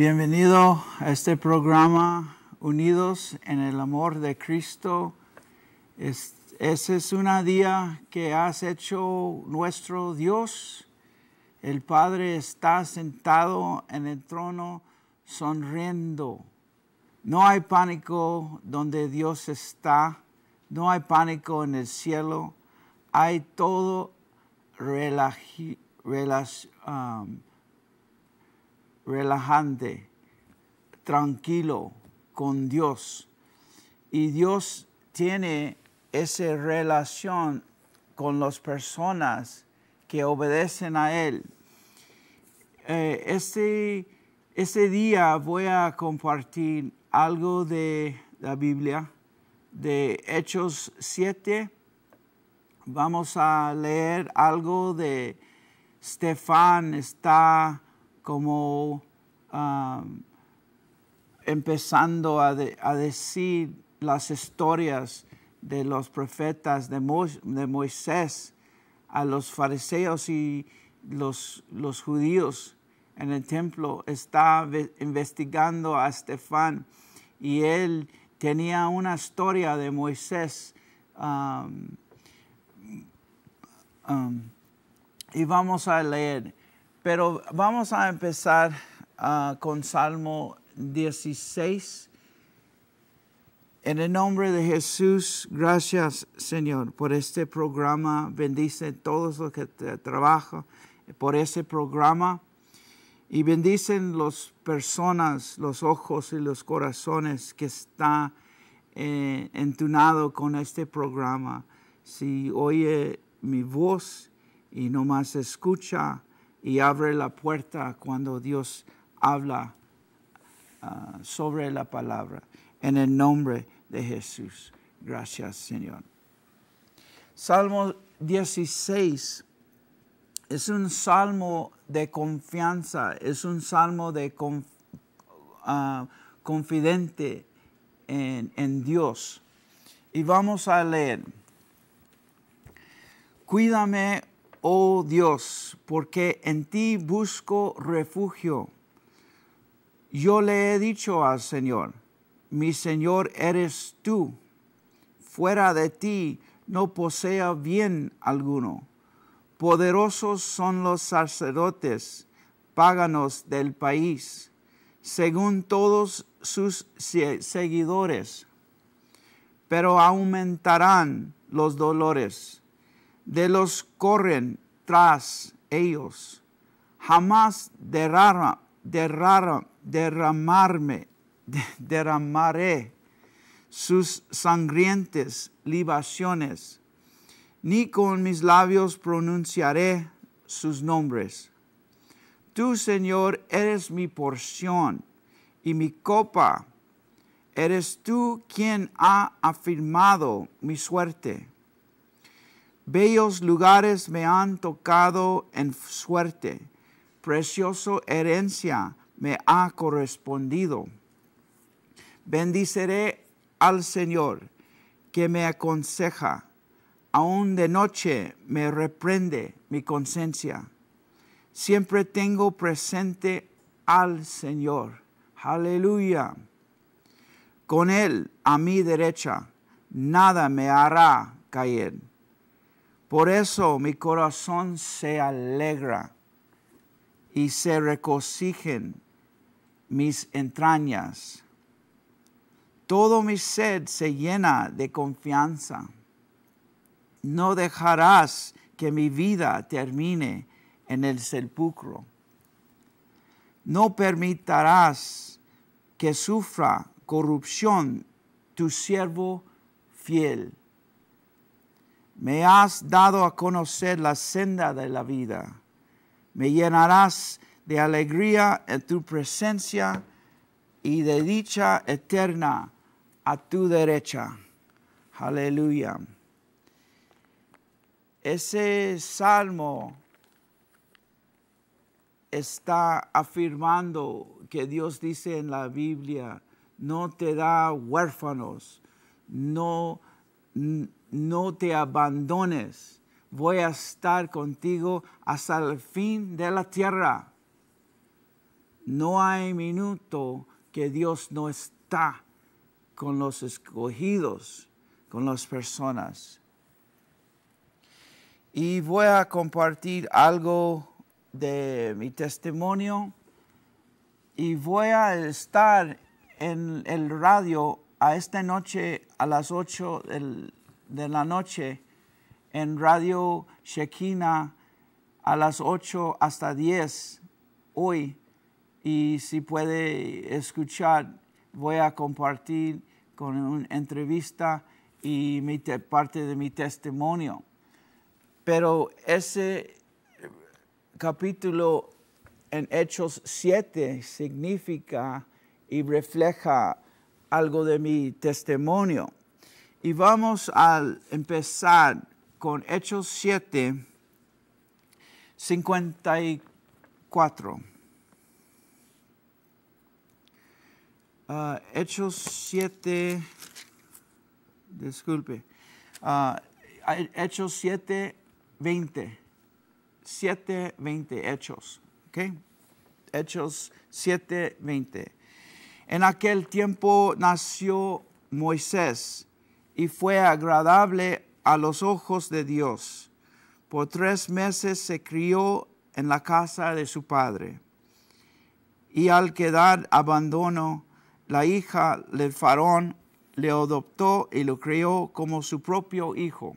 Bienvenido a este programa Unidos en el Amor de Cristo. ese es un día que has hecho nuestro Dios. El Padre está sentado en el trono sonriendo. No hay pánico donde Dios está. No hay pánico en el cielo. Hay todo relajado. Um, relajante, tranquilo con Dios. Y Dios tiene esa relación con las personas que obedecen a Él. Eh, este, este día voy a compartir algo de la Biblia, de Hechos 7. Vamos a leer algo de Stefan, está como empezando a, decir las historias de los profetas de, Moisés a los fariseos y los, los judíos en el templo, está investigando a Estefán y él tenía una historia de Moisés. y vamos a leer pero vamos a empezar ah, con Salmo 16. En el nombre de Jesús, gracias Señor por este programa. Bendice a todos los que trabajan por este programa. Y bendicen las personas, los ojos y los corazones que están eh, entunado con este programa. Si oye mi voz y no más escucha, y abre la puerta cuando Dios habla ah, sobre la palabra. En el nombre de Jesús. Gracias, Señor. Salmo 16 es un salmo de confianza, es un salmo de ah, confidente en, en Dios. Y vamos a leer. Cuídame, oh Dios, porque en ti busco refugio. Yo le he dicho al Señor, mi Señor eres tú, fuera de ti no posea bien alguno. Poderosos son los sacerdotes, páganos del país, según todos sus seguidores, pero aumentarán los dolores de los corren tras ellos. Jamás derramarme, derramaré sus sangrientes libaciones, ni con mis labios pronunciaré sus nombres. Tú, Señor, eres mi porción y mi copa. Eres tú quien ha afirmado mi suerte Bellos lugares me han tocado en suerte. Precioso herencia me ha correspondido. Bendiceré al Señor que me aconseja. Aún de noche me reprende mi conciencia. Siempre tengo presente al Señor. Aleluya. Con Él a mi derecha, nada me hará caer por eso mi corazón se alegra y se recocijen mis entrañas. Todo mi sed se llena de confianza. No dejarás que mi vida termine en el sepulcro. No permitirás que sufra corrupción tu siervo fiel. Me has dado a conocer la senda de la vida. Me llenarás de alegría en tu presencia y de dicha eterna a tu derecha. Aleluya. Ese salmo está afirmando que Dios dice en la Biblia, no te da huérfanos, no no te abandones, voy a estar contigo hasta el fin de la tierra. No hay minuto que Dios no está con los escogidos, con las personas. Y voy a compartir algo de mi testimonio y voy a estar en el radio a esta noche a las 8 del de la noche en Radio Shekina a las 8 hasta 10 hoy. Y si puede escuchar, voy a compartir con una entrevista y parte de mi testimonio. Pero ese capítulo en Hechos 7 significa y refleja algo de mi testimonio. Y vamos a empezar con Hechos 7, 54. Ah, Hechos 7, disculpe, ah, Hechos 7, 20. 7, 20, Hechos. Hechos 7, 20. En aquel tiempo nació Moisés y fue agradable a los ojos de Dios. Por tres meses se crió en la casa de su padre. Y al quedar abandono, la hija del faraón le adoptó y lo crió como su propio hijo.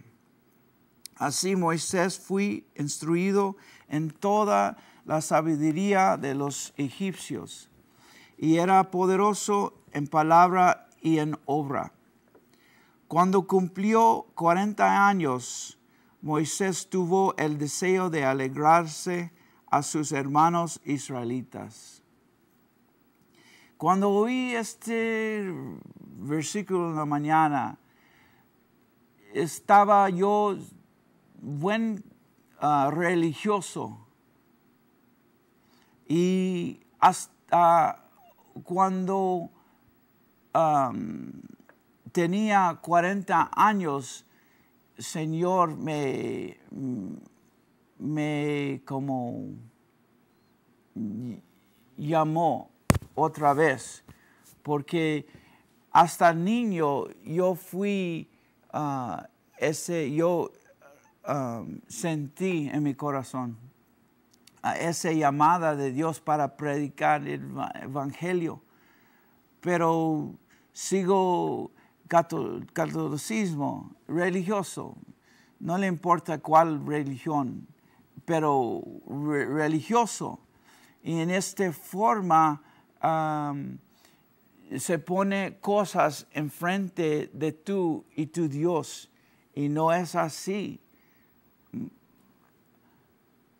Así Moisés fue instruido en toda la sabiduría de los egipcios y era poderoso en palabra y en obra. Cuando cumplió 40 años, Moisés tuvo el deseo de alegrarse a sus hermanos israelitas. Cuando oí este versículo en la mañana, estaba yo buen ah, religioso y hasta cuando tenía 40 años, Señor me, me como llamó otra vez, porque hasta niño yo fui, ah, ese, yo ah, sentí en mi corazón esa llamada de Dios para predicar el evangelio, pero sigo catolicismo religioso, no le importa cuál religión, pero religioso. Y en esta forma se pone cosas enfrente de tú y tu Dios, y no es así.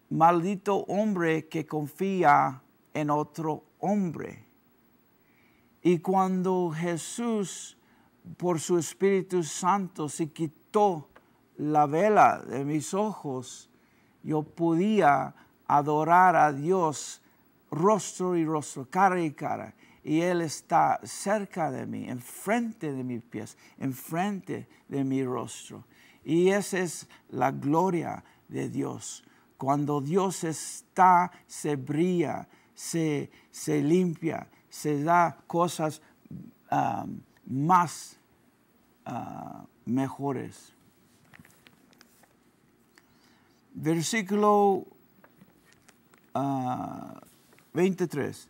Maldito hombre que confía en otro hombre. Y cuando Jesús por su Espíritu Santo se quitó la vela de mis ojos, yo podía adorar a Dios rostro y rostro, cara y cara. Y Él está cerca de mí, enfrente de mis pies, enfrente de mi rostro. Y esa es la gloria de Dios. Cuando Dios está, se brilla, se, se limpia, se da cosas um, más ah, mejores. Versículo 23. Ah,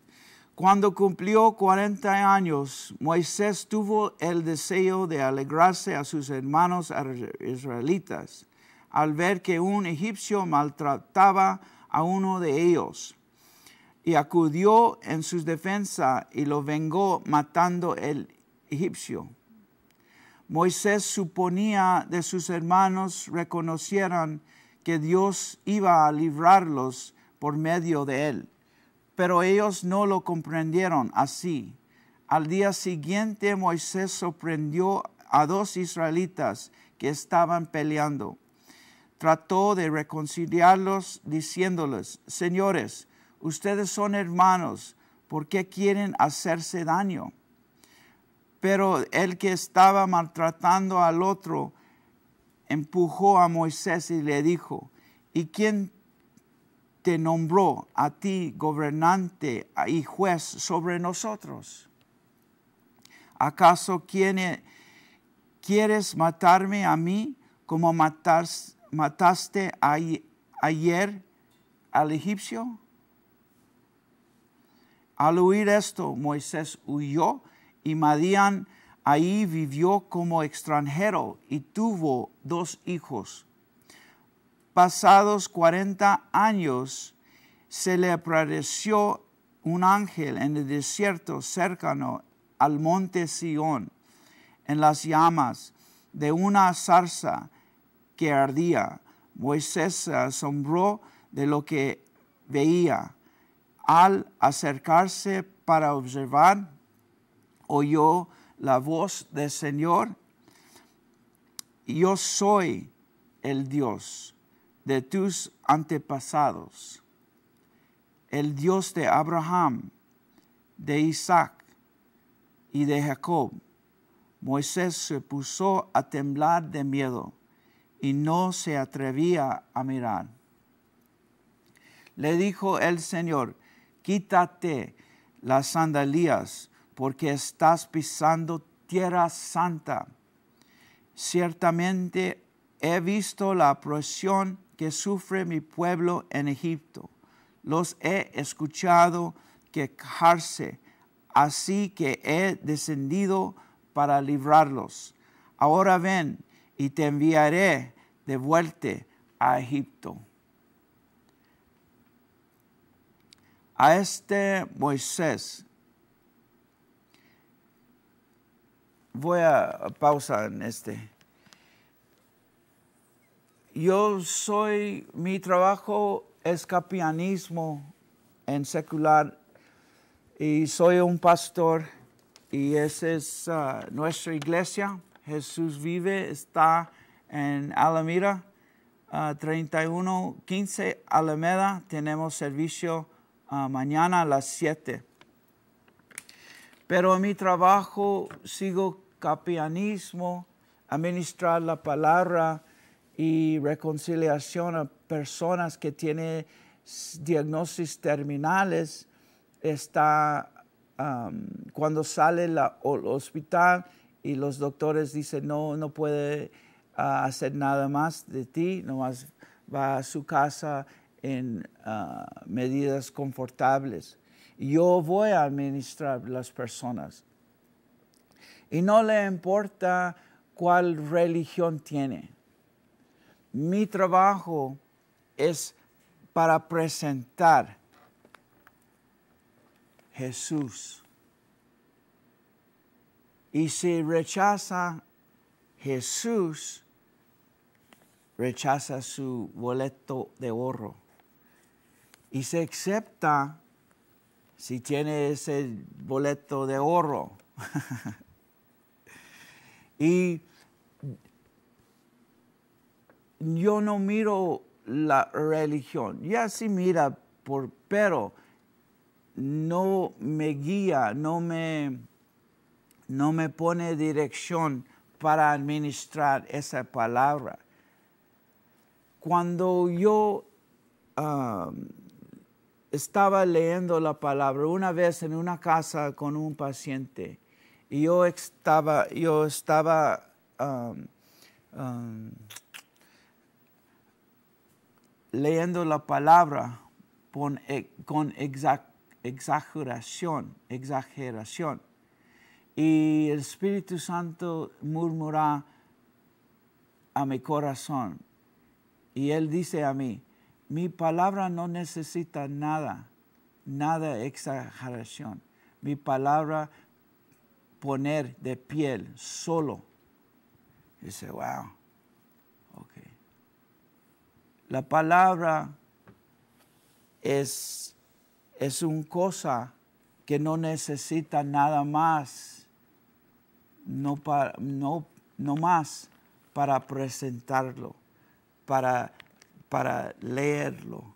Cuando cumplió 40 años, Moisés tuvo el deseo de alegrarse a sus hermanos israelitas al ver que un egipcio maltrataba a uno de ellos. Y acudió en su defensa y lo vengó matando el Moisés suponía de sus hermanos reconocieran que Dios iba a librarlos por medio de él, pero ellos no lo comprendieron así. Al día siguiente Moisés sorprendió a dos israelitas que estaban peleando. Trató de reconciliarlos diciéndoles, señores, ustedes son hermanos, ¿por qué quieren hacerse daño? Pero el que estaba maltratando al otro empujó a Moisés y le dijo, ¿y quién te nombró a ti gobernante y juez sobre nosotros? ¿Acaso e-, quieres matarme a mí como mataste ayer al egipcio? Al oír esto, Moisés huyó y Madian Ahí vivió como extranjero y tuvo dos hijos. Pasados 40 años, se le apareció un ángel en el desierto cercano al monte Sión, en las llamas de una zarza que ardía. Moisés se asombró de lo que veía. Al acercarse para observar, oyó la voz del Señor, yo soy el Dios de tus antepasados, el Dios de Abraham, de Isaac y de Jacob. Moisés se puso a temblar de miedo y no se atrevía a mirar. Le dijo el Señor, quítate las sandalias porque estás pisando tierra santa. Ciertamente he visto la opresión que sufre mi pueblo en Egipto. Los he escuchado quejarse, así que he descendido para librarlos. Ahora ven y te enviaré de vuelta a Egipto. A este Moisés voy a pausar en este. Yo soy, mi trabajo es capianismo en secular y soy un pastor y esa es ah, nuestra iglesia. Jesús vive, está en Alameda, 31, ah, 3115 Alameda. Tenemos servicio ah, mañana a las 7. Pero mi trabajo sigo capianismo, administrar la palabra y reconciliación a personas que tienen diagnósticos terminales, está cuando sale al hospital y los doctores dicen no, no puede ah, hacer nada más de ti, nomás va a su casa en ah, medidas confortables. Yo voy a administrar las personas y no le importa cuál religión tiene. Mi trabajo es para presentar Jesús. Y si rechaza Jesús, rechaza su boleto de oro. Y se acepta si tiene ese boleto de oro. Y yo no miro la religión. Ya sí mira, pero no me guía, no me, pone dirección para administrar esa palabra. Cuando yo um, estaba leyendo la palabra una vez en una casa con un paciente, yo estaba, yo estaba um, um, leyendo la palabra con, e, exageración, exageración. Y el Espíritu Santo murmura a mi corazón. Y Él dice a mí, mi palabra no necesita nada, nada exageración. Mi palabra poner de piel solo. dice, wow. Ok. La palabra es, es una cosa que no necesita nada más, no, no, no más para presentarlo, para, para leerlo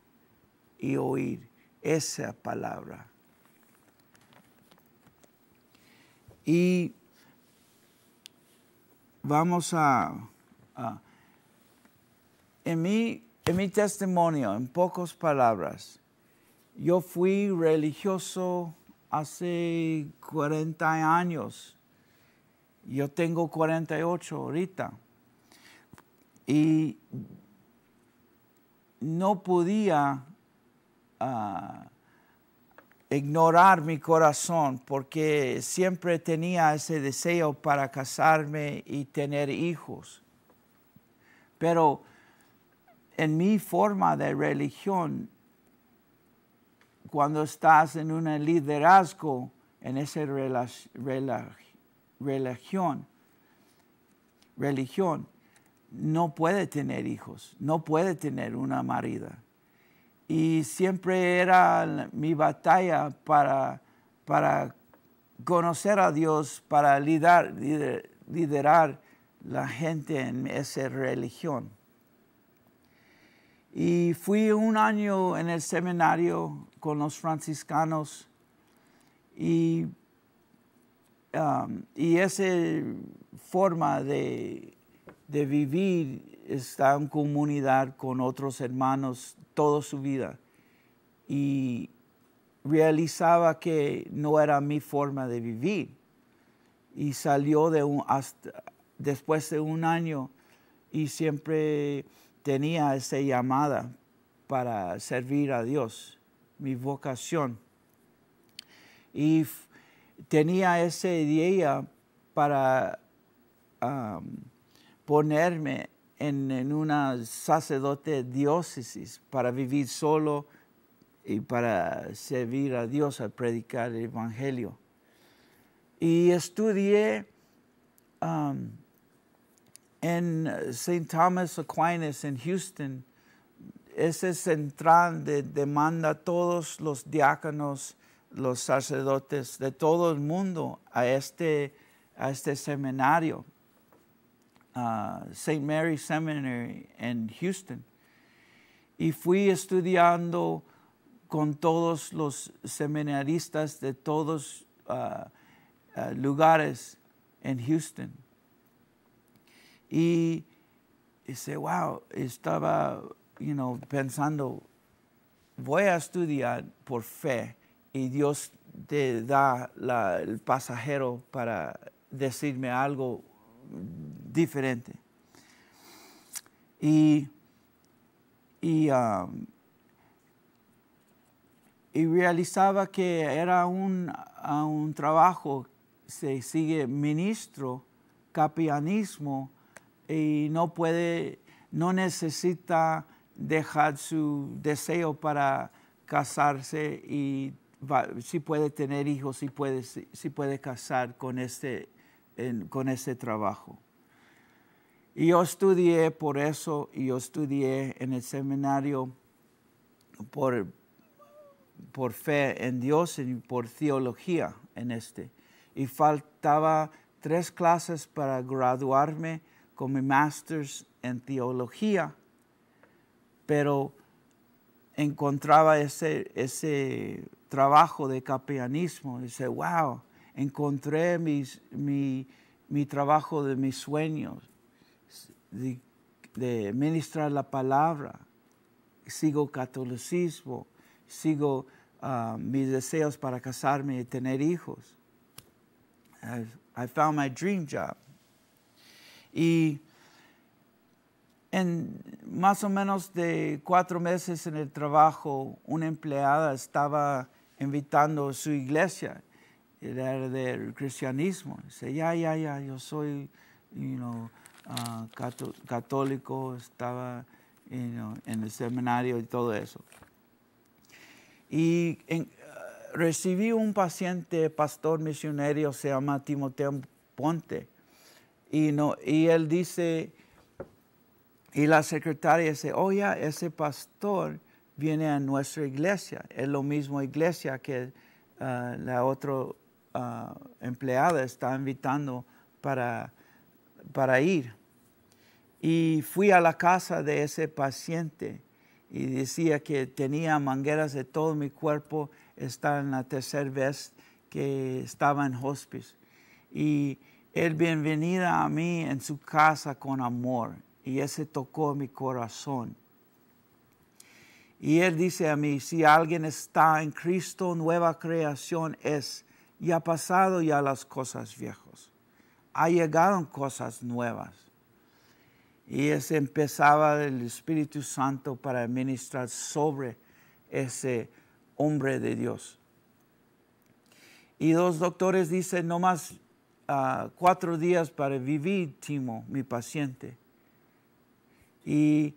y oír esa palabra Y vamos a, en, mi, en mi testimonio, en pocas palabras, yo fui religioso hace 40 años. Yo tengo 48 ahorita. Y no podía ah, ignorar mi corazón porque siempre tenía ese deseo para casarme y tener hijos. Pero en mi forma de religión, cuando estás en un liderazgo, en esa religión, religión, no puede tener hijos, no puede tener una marida y siempre era mi batalla para, para conocer a Dios, para liderar, liderar la gente en esa religión. Y fui un año en el seminario con los franciscanos y, um, esa forma de, de vivir estaba en comunidad con otros hermanos toda su vida y realizaba que no era mi forma de vivir y salió de un, después de un año y siempre tenía esa llamada para servir a Dios, mi vocación. Y tenía esa idea para ponerme en, una sacerdote diócesis para vivir solo y para servir a Dios, al predicar el Evangelio. Y estudié um, en St. Thomas Aquinas en Houston, ese central de demanda a todos los diáconos, los sacerdotes de todo el mundo a este, a este seminario. Uh, St. Mary Seminary en Houston. Y fui estudiando con todos los seminaristas de todos uh, uh, lugares en Houston. Y dice, wow, estaba pensando, voy a estudiar por fe y Dios te da el pasajero para decirme algo diferente. Y, um, y, realizaba que era un, un trabajo, se sigue ministro, capianismo, y no puede, no necesita dejar su deseo para casarse y si puede tener hijos, si puede, si puede casar con este con ese trabajo. Y yo estudié por eso, y yo estudié en el seminario por, por fe en Dios y por teología en este. Y faltaba tres clases para graduarme con mi master's en teología, pero encontraba ese, ese trabajo de capellanismo. Y dice, wow, encontré mi, trabajo de mis sueños, de, ministrar la palabra, sigo catolicismo, sigo ah, mis deseos para casarme y tener hijos. I, found my dream job. Y en más o menos de cuatro meses en el trabajo, una empleada estaba invitando a su iglesia era del cristianismo. Dice, ya, ya, ya, yo soy ah, católico, estaba en el seminario y todo eso. Y ah, recibí un paciente, pastor misionero, se llama Timoteo Ponte. Y, no, y él dice, y la secretaria dice, oh, ya, ese pastor viene a nuestra iglesia, es lo mismo iglesia que ah, la otra Ah, empleada está invitando para, para ir. Y fui a la casa de ese paciente y decía que tenía mangueras de todo mi cuerpo, está en la tercera vez que estaba en hospice. Y él bienvenida a mí en su casa con amor y ese tocó mi corazón. Y él dice a mí, si alguien está en Cristo, nueva creación es y ha pasado ya las cosas viejas. Ha llegado cosas nuevas. Y es, empezaba el Espíritu Santo para administrar sobre ese hombre de Dios. Y dos doctores dicen, no más ah, cuatro días para vivir, Timo, mi paciente. Y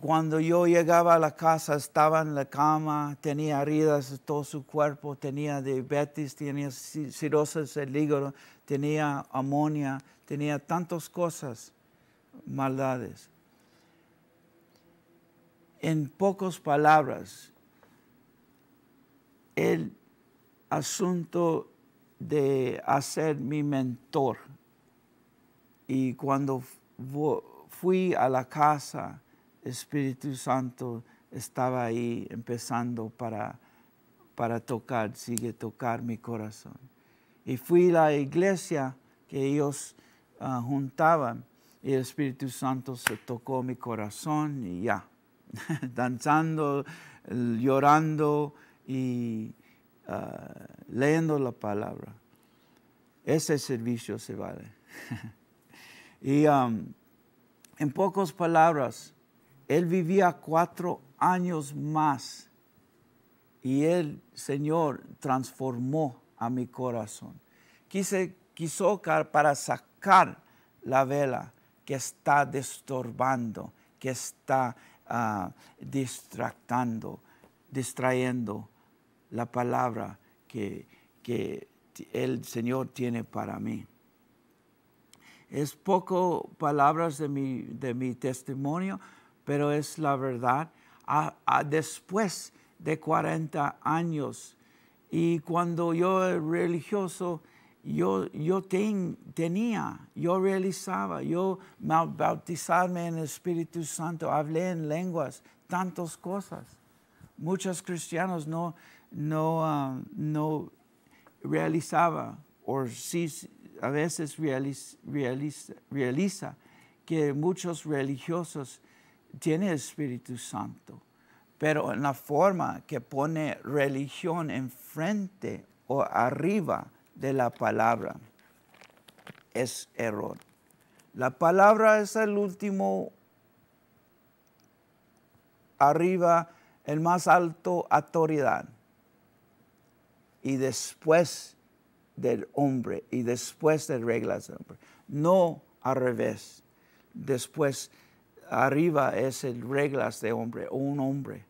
cuando yo llegaba a la casa, estaba en la cama, tenía heridas en todo su cuerpo, tenía diabetes, tenía cirrosis del hígado, tenía amonía, tenía tantas cosas, maldades. En pocas palabras, el asunto de hacer mi mentor. Y cuando fui a la casa, Espíritu Santo estaba ahí empezando para, para tocar, sigue tocar mi corazón. Y fui a la iglesia que ellos ah, juntaban y el Espíritu Santo se tocó mi corazón y ya, danzando, llorando y ah, leyendo la palabra. Ese servicio se vale. y um, en pocas palabras, él vivía cuatro años más y el Señor transformó a mi corazón. Quise, quiso para sacar la vela que está disturbando, que está ah, distractando, distrayendo la palabra que, el Señor tiene para mí. Es poco palabras de mi testimonio, pero es la verdad, después de 40 años. Y cuando yo era religioso, yo, yo tenía, yo realizaba, yo bautizarme en el Espíritu Santo, hablé en lenguas, tantas cosas. Muchos cristianos no, no, um, realizaba, o sí, a veces realiza que muchos religiosos tiene el Espíritu Santo, pero en la forma que pone religión enfrente o arriba de la palabra es error. La palabra es el último arriba, el más alto autoridad. Y después del hombre, y después de reglas del hombre. No al revés. Después arriba es el reglas de hombre, un hombre.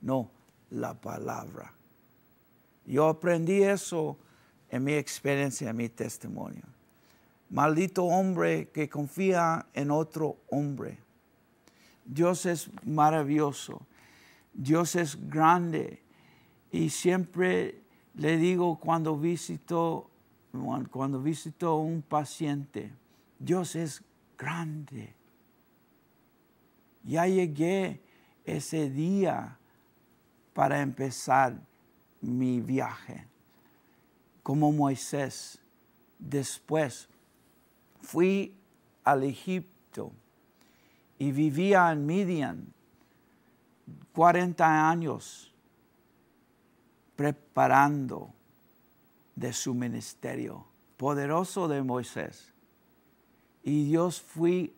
No, la palabra. Yo aprendí eso en mi experiencia, en mi testimonio. Maldito hombre que confía en otro hombre. Dios es maravilloso. Dios es grande. Y siempre le digo cuando visito, cuando visito un paciente, Dios es grande ya llegué ese día para empezar mi viaje. Como Moisés, después fui al Egipto y vivía en Midian 40 años preparando de su ministerio poderoso de Moisés. Y Dios fue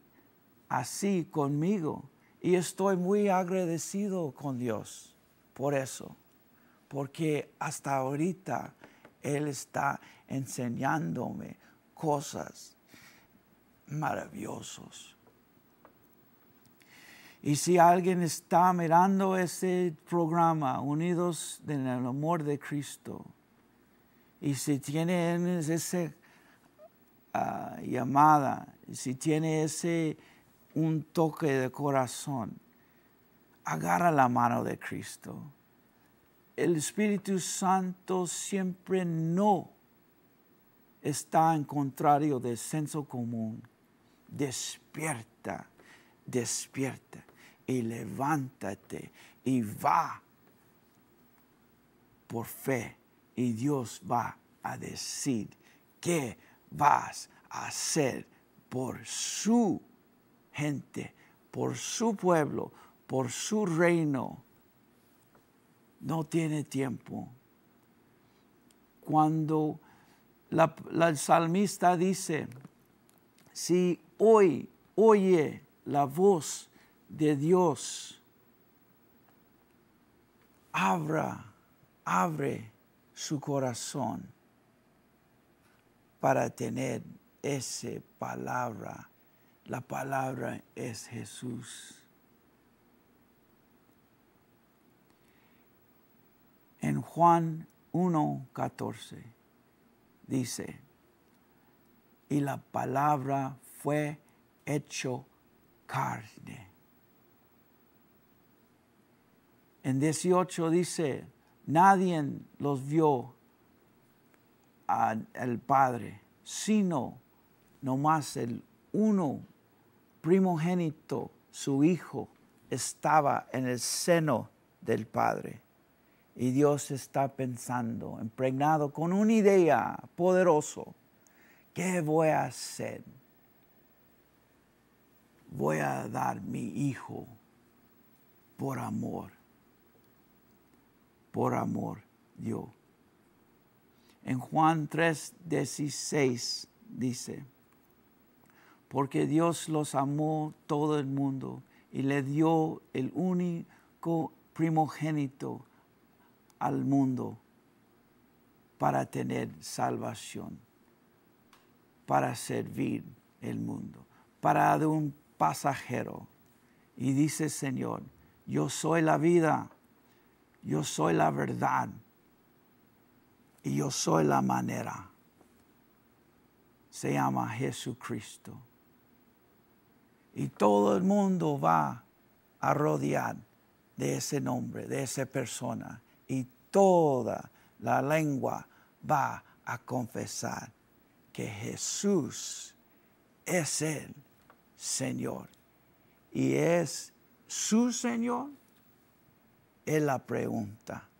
así conmigo y estoy muy agradecido con Dios por eso, porque hasta ahorita Él está enseñándome cosas maravillosas. Y si alguien está mirando ese programa, Unidos en el Amor de Cristo, y si tiene esa ah, llamada, si tiene ese un toque de corazón, agarra la mano de Cristo. El Espíritu Santo siempre no está en contrario del senso común. Despierta, despierta y levántate y va por fe y Dios va a decir qué vas a hacer por su gente, por su pueblo, por su reino. No tiene tiempo. Cuando la, salmista dice, si hoy oye la voz de Dios, abra, abre su corazón para tener esa palabra la palabra es Jesús. En Juan 1.14 dice, y la palabra fue hecho carne. En 18 dice, nadie los vio al Padre, sino nomás el uno primogénito, su hijo, estaba en el seno del Padre. Y Dios está pensando, impregnado con una idea poderoso. ¿Qué voy a hacer? Voy a dar mi hijo por amor. Por amor yo. En Juan 3, 16 dice, porque Dios los amó todo el mundo y le dio el único primogénito al mundo para tener salvación, para servir el mundo, para de un pasajero. Y dice Señor, yo soy la vida, yo soy la verdad y yo soy la manera. Se llama Jesucristo. Y todo el mundo va a rodear de ese nombre, de esa persona. Y toda la lengua va a confesar que Jesús es el Señor. Y es su Señor, es la pregunta.